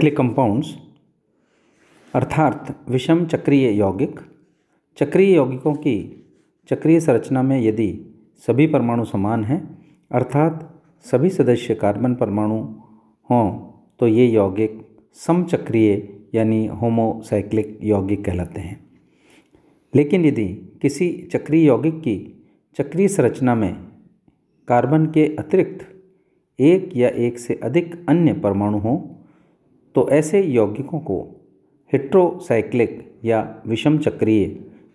cyclic compounds अर्थात विषम चक्रीय यौगिक चक्रीय यौगिकों की चक्रीय संरचना में यदि सभी परमाणु समान हैं अर्थात सभी सदस्य कार्बन परमाणु हों तो ये यौगिक समचक्रीय यानी होमोसाइक्लिक यौगिक कहलाते हैं लेकिन यदि किसी चक्रीय यौगिक की चक्रीय संरचना में कार्बन के अतिरिक्त एक या एक से अधिक अन्य परमाणु हों तो ऐसे यौगिकों को हिट्रोसाइक्लिक या विषम चक्रीय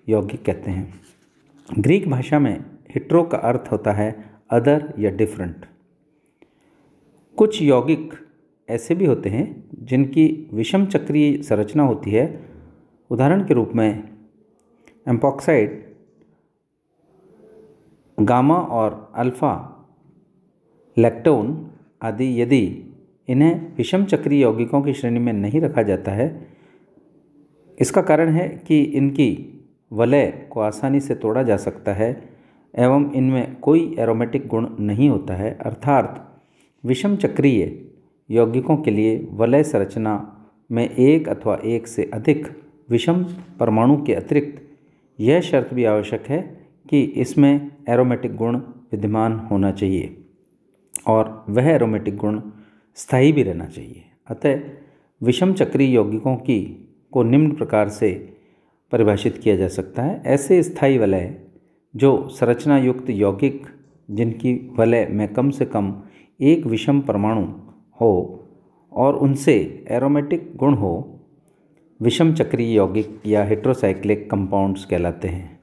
यौगिक कहते हैं ग्रीक भाषा में हिट्रो का अर्थ होता है अदर या डिफरेंट कुछ यौगिक ऐसे भी होते हैं जिनकी विषम चक्रीय संरचना होती है उदाहरण के रूप में एम्पॉक्साइड गामा और अल्फा लैक्टोन आदि यदि इन्हें विषम चक्रीय यौगिकों की श्रेणी में नहीं रखा जाता है इसका कारण है कि इनकी वलय को आसानी से तोड़ा जा सकता है एवं इनमें कोई एरोमेटिक गुण नहीं होता है अर्थात विषम चक्रीय यौगिकों के लिए वलय संरचना में एक अथवा एक से अधिक विषम परमाणु के अतिरिक्त यह शर्त भी आवश्यक है कि इसमें एरोमेटिक गुण विद्यमान होना चाहिए और वह एरोमेटिक गुण स्थायी भी रहना चाहिए अतः विषम चक्रीय यौगिकों की को निम्न प्रकार से परिभाषित किया जा सकता है ऐसे स्थायी वलय जो संरचना युक्त यौगिक जिनकी वलय में कम से कम एक विषम परमाणु हो और उनसे एरोमेटिक गुण हो विषम चक्रीय यौगिक या हेट्रोसाइक्लिक कंपाउंड्स कहलाते हैं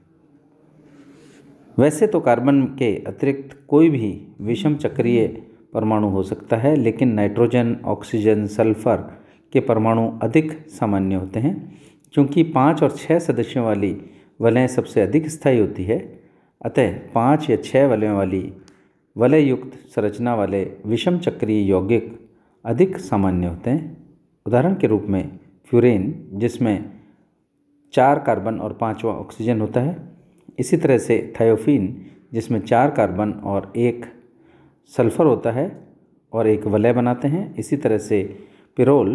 वैसे तो कार्बन के अतिरिक्त कोई भी विषम चक्रीय परमाणु हो सकता है लेकिन नाइट्रोजन ऑक्सीजन सल्फर के परमाणु अधिक सामान्य होते हैं क्योंकि पाँच और छः सदस्यों वाली वलय सबसे अधिक स्थायी होती है अतः पाँच या छः वलयों वाली वलय युक्त संरचना वाले विषम चक्रीय यौगिक अधिक सामान्य होते हैं उदाहरण के रूप में फ्यूरेन जिसमें चार कार्बन और पाँचवा ऑक्सीजन होता है इसी तरह से थायोफिन जिसमें चार कार्बन और एक सल्फ़र होता है और एक वलय बनाते हैं इसी तरह से पिरोल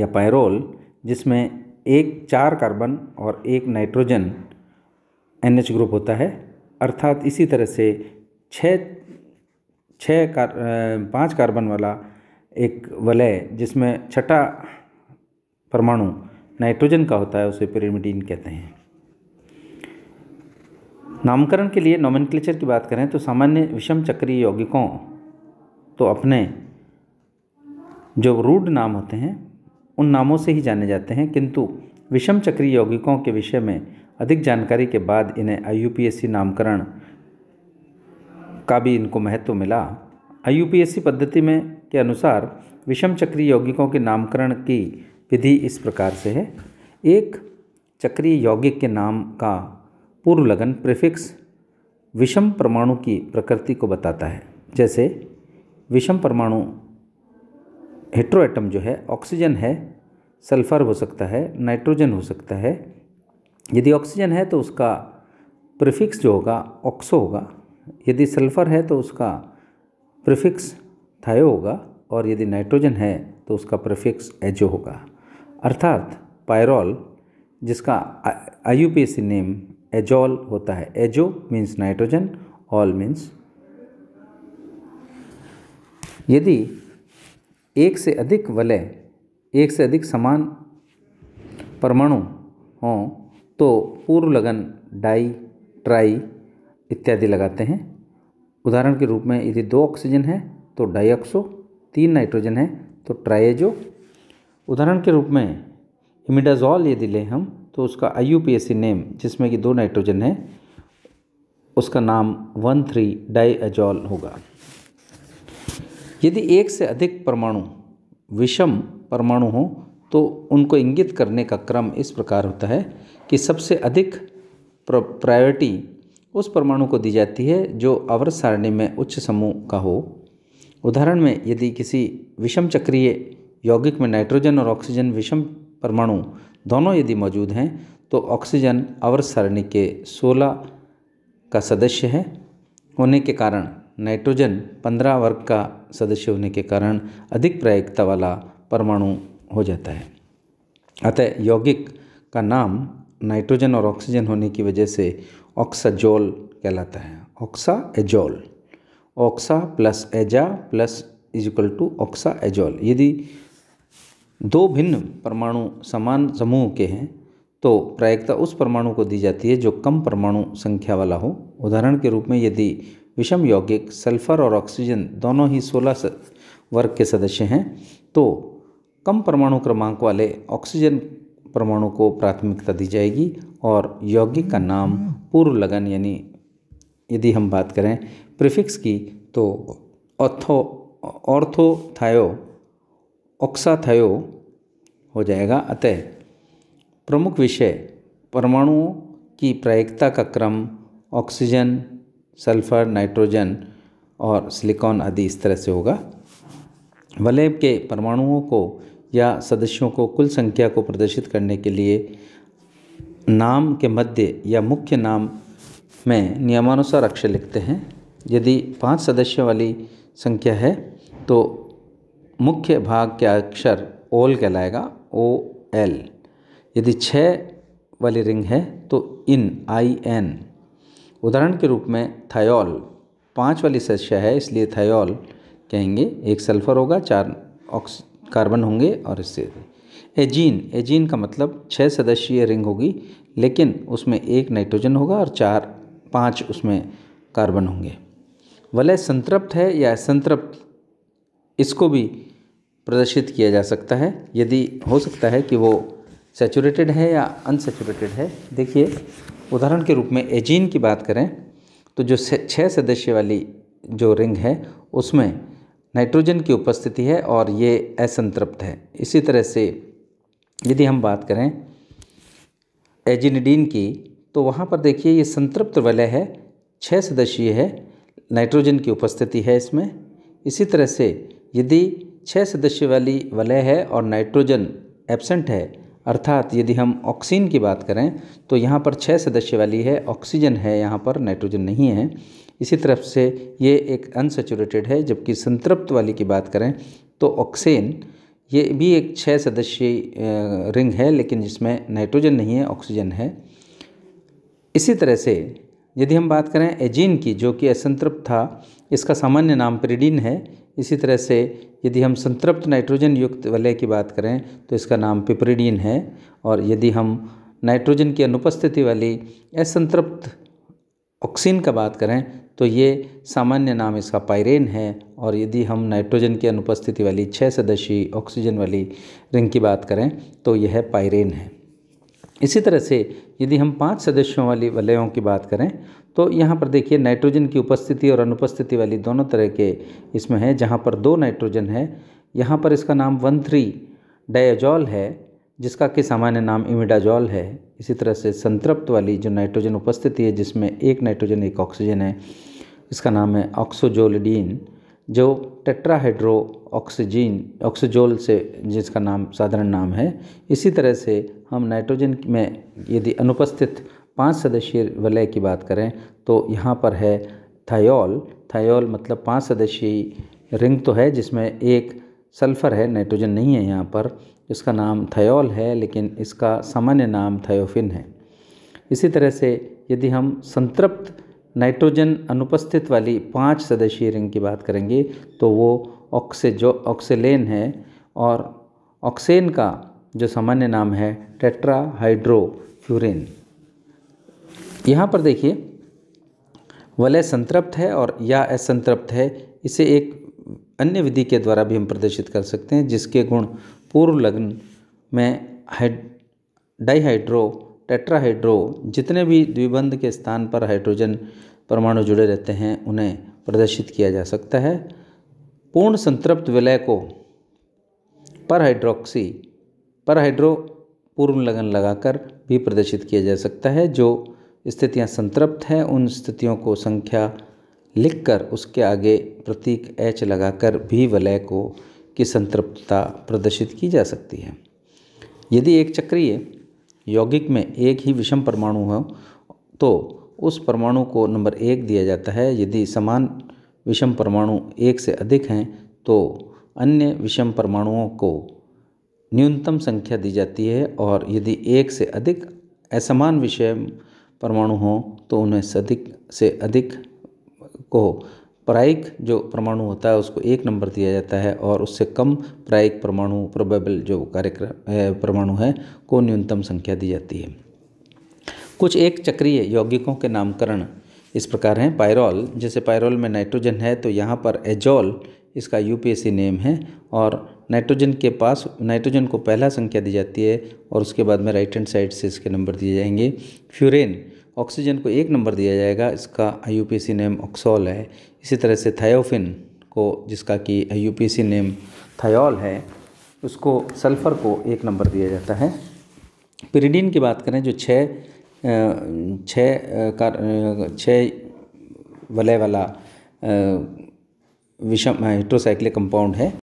या पैरोल जिसमें एक चार कार्बन और एक नाइट्रोजन एन एच ग्रुप होता है अर्थात इसी तरह से छ छः कार पाँच कार्बन वाला एक वलय जिसमें छठा परमाणु नाइट्रोजन का होता है उसे पिरिमिडीन कहते हैं नामकरण के लिए नोमेनक्लेचर की बात करें तो सामान्य विषम चक्रीय यौगिकों तो अपने जो रूड नाम होते हैं उन नामों से ही जाने जाते हैं किंतु विषम चक्रीय यौगिकों के विषय में अधिक जानकारी के बाद इन्हें आई नामकरण का भी इनको महत्व मिला आई पद्धति में के अनुसार विषम चक्रीय यौगिकों के नामकरण की विधि इस प्रकार से है एक चक्रीय यौगिक के नाम का पूर्व लगन प्रीफिक्स विषम परमाणु की प्रकृति को बताता है जैसे विषम परमाणु हेट्रोएटम जो है ऑक्सीजन है सल्फर हो सकता है नाइट्रोजन हो सकता है यदि ऑक्सीजन है तो उसका प्रीफिक्स जो होगा ऑक्सो होगा यदि सल्फर है तो उसका प्रीफिक्स थायो होगा और यदि नाइट्रोजन है तो उसका प्रीफिक्स एजो होगा अर्थात पायरोल जिसका आई यू नेम एजोल होता है azo means nitrogen all means यदि एक से अधिक वलय एक से अधिक समान परमाणु हों तो पूर्व लगन डाई ट्राई इत्यादि लगाते हैं उदाहरण के रूप में यदि दो ऑक्सीजन है तो डाईऑक्सो तीन नाइट्रोजन है तो ट्राइजो उदाहरण के रूप में इमिडाजॉल यदि लें हम तो उसका आई नेम जिसमें कि दो नाइट्रोजन है उसका नाम वन थ्री डाई एजॉल होगा यदि एक से अधिक परमाणु विषम परमाणु हो तो उनको इंगित करने का क्रम इस प्रकार होता है कि सबसे अधिक प्रायोरिटी उस परमाणु को दी जाती है जो अवरत सारणी में उच्च समूह का हो उदाहरण में यदि किसी विषम चक्रीय यौगिक में नाइट्रोजन और ऑक्सीजन विषम परमाणु दोनों यदि मौजूद हैं तो ऑक्सीजन अवर सरणी के 16 का सदस्य है होने के कारण नाइट्रोजन 15 वर्ग का सदस्य होने के कारण अधिक प्रायिकता वाला परमाणु हो जाता है अतः यौगिक का नाम नाइट्रोजन और ऑक्सीजन होने की वजह से ऑक्साजोल कहलाता है oxa azole oxa plus aza plus is equal to oxa azole यदि दो भिन्न परमाणु समान समूह के हैं तो प्रायिकता उस परमाणु को दी जाती है जो कम परमाणु संख्या वाला हो उदाहरण के रूप में यदि विषम यौगिक सल्फर और ऑक्सीजन दोनों ही 16 वर्ग के सदस्य हैं तो कम परमाणु क्रमांक वाले ऑक्सीजन परमाणु को प्राथमिकता दी जाएगी और यौगिक का नाम पूर्व लगन यानी यदि हम बात करें प्रिफिक्स की तो ऑर्थो ऑर्थोथायो ऑक्साथयो हो जाएगा अतः प्रमुख विषय परमाणुओं की प्रायिकता का क्रम ऑक्सीजन सल्फर नाइट्रोजन और सिलिकॉन आदि इस तरह से होगा वलेब के परमाणुओं को या सदस्यों को कुल संख्या को प्रदर्शित करने के लिए नाम के मध्य या मुख्य नाम में नियमानुसार अक्षर लिखते हैं यदि पांच सदस्य वाली संख्या है तो मुख्य भाग के अक्षर ओल कहलाएगा ओ एल यदि छः वाली रिंग है तो इन आई एन उदाहरण के रूप में थायोल पाँच वाली सस्य है इसलिए थायोल कहेंगे एक सल्फर होगा चार ऑक्स कार्बन होंगे और इससे एजीन एजीन का मतलब छः सदस्यीय रिंग होगी लेकिन उसमें एक नाइट्रोजन होगा और चार पाँच उसमें कार्बन होंगे वलय संतृप्त है या असंतृप्त इसको भी प्रदर्शित किया जा सकता है यदि हो सकता है कि वो सेचूरेटेड है या अनसेचूरेटेड है देखिए उदाहरण के रूप में एजीन की बात करें तो जो छः सदस्य वाली जो रिंग है उसमें नाइट्रोजन की उपस्थिति है और ये असंतृप्त है इसी तरह से यदि हम बात करें एजिनडीन की तो वहाँ पर देखिए ये संतृप्त वलय है छः सदस्यीय है नाइट्रोजन की उपस्थिति है इसमें इसी तरह से यदि छः सदस्य वाली वलय है और नाइट्रोजन एब्सेंट है अर्थात यदि हम ऑक्सीन की बात करें तो यहाँ पर छः सदस्य वाली है ऑक्सीजन है यहाँ पर नाइट्रोजन नहीं है इसी तरफ से ये एक अनसेचुरेटेड है जबकि संतृप्त वाली की बात करें तो ऑक्सीन ये भी एक छः सदस्य रिंग है लेकिन जिसमें नाइट्रोजन नहीं है ऑक्सीजन है इसी तरह से यदि हम बात करें एजीन की जो कि असंतृप्त था इसका सामान्य नाम पेरिडीन है इसी तरह से यदि हम संतृप्त नाइट्रोजन युक्त वलय की बात करें तो इसका नाम पिपरिडीन है और यदि हम नाइट्रोजन की अनुपस्थिति वाली असंतृप्त ऑक्सीन का बात करें तो ये सामान्य नाम इसका पायरेन है और यदि हम नाइट्रोजन की अनुपस्थिति वाली छः सदस्यीय ऑक्सीजन वाली रिंग की बात करें तो यह पायरेन है इसी तरह से यदि हम पांच सदस्यों वाली वलयों की बात करें तो यहाँ पर देखिए नाइट्रोजन की उपस्थिति और अनुपस्थिति वाली दोनों तरह के इसमें हैं जहाँ पर दो नाइट्रोजन है यहाँ पर इसका नाम वन थ्री डायाजॉल है जिसका कि सामान्य नाम इमिडाजॉल है इसी तरह से संतृप्त वाली जो नाइट्रोजन उपस्थिति है जिसमें एक नाइट्रोजन एक ऑक्सीजन है इसका नाम है ऑक्सोजोलिडीन जो टेट्राहाइड्रो ऑक्सीजीन ऑक्सीजोल से जिसका नाम साधारण नाम है इसी तरह से हम नाइट्रोजन में यदि अनुपस्थित पांच सदस्यीय वलय की बात करें तो यहाँ पर है थायोल थायोल मतलब पांच सदस्यीय रिंग तो है जिसमें एक सल्फ़र है नाइट्रोजन नहीं है यहाँ पर इसका नाम थायोल है लेकिन इसका सामान्य नाम थायोफिन है इसी तरह से यदि हम संतृप्त नाइट्रोजन अनुपस्थित वाली पांच सदस्यीय रिंग की बात करेंगे तो वो ऑक्से जो ऑक्सेलेन है और ऑक्सेन का जो सामान्य नाम है टेट्रा यहाँ पर देखिए वलय संतृप्त है और या असंतृप्त है इसे एक अन्य विधि के द्वारा भी हम प्रदर्शित कर सकते हैं जिसके गुण पूर्व लग्न में हाइड डाईहाइड्रो टेट्राहाइड्रो जितने भी द्विबंध के स्थान पर हाइड्रोजन परमाणु जुड़े रहते हैं उन्हें प्रदर्शित किया जा सकता है पूर्ण संतृप्त विलय को पर हाइड्रोक्सी पर हाइड्रो पूर्ण लगन लगाकर भी प्रदर्शित किया जा सकता है जो स्थितियां संतृप्त हैं उन स्थितियों को संख्या लिखकर उसके आगे प्रतीक एच लगाकर भी वलय को की संतृप्तता प्रदर्शित की जा सकती है यदि एक चक्रीय यौगिक में एक ही विषम परमाणु हो तो उस परमाणु को नंबर एक दिया जाता है यदि समान विषम परमाणु एक से अधिक हैं तो अन्य विषम परमाणुओं को न्यूनतम संख्या दी जाती है और यदि एक से अधिक असमान विषम परमाणु हों तो उन्हें अधिक से अधिक को प्रायिक जो परमाणु होता है उसको एक नंबर दिया जाता है और उससे कम प्रायिक परमाणु प्रोबेबल जो कार्यक्रम परमाणु है को न्यूनतम संख्या दी जाती है कुछ एक चक्रीय यौगिकों के नामकरण इस प्रकार हैं पायरोल जैसे पायरॉल में नाइट्रोजन है तो यहाँ पर एजॉल इसका यूपीएससी नेम है और नाइट्रोजन के पास नाइट्रोजन को पहला संख्या दी जाती है और उसके बाद में राइट हैंड साइड से इसके नंबर दिए जाएंगे फ्यूरेन ऑक्सीजन को एक नंबर दिया जाएगा इसका आई नेम ऑक्सोल है इसी तरह से थायोफिन को जिसका कि आई नेम थायोल है उसको सल्फ़र को एक नंबर दिया जाता है पिरीडीन की बात करें जो छः छः छः वलय वाला विषम हाइड्रोसाइक्लिक कंपाउंड है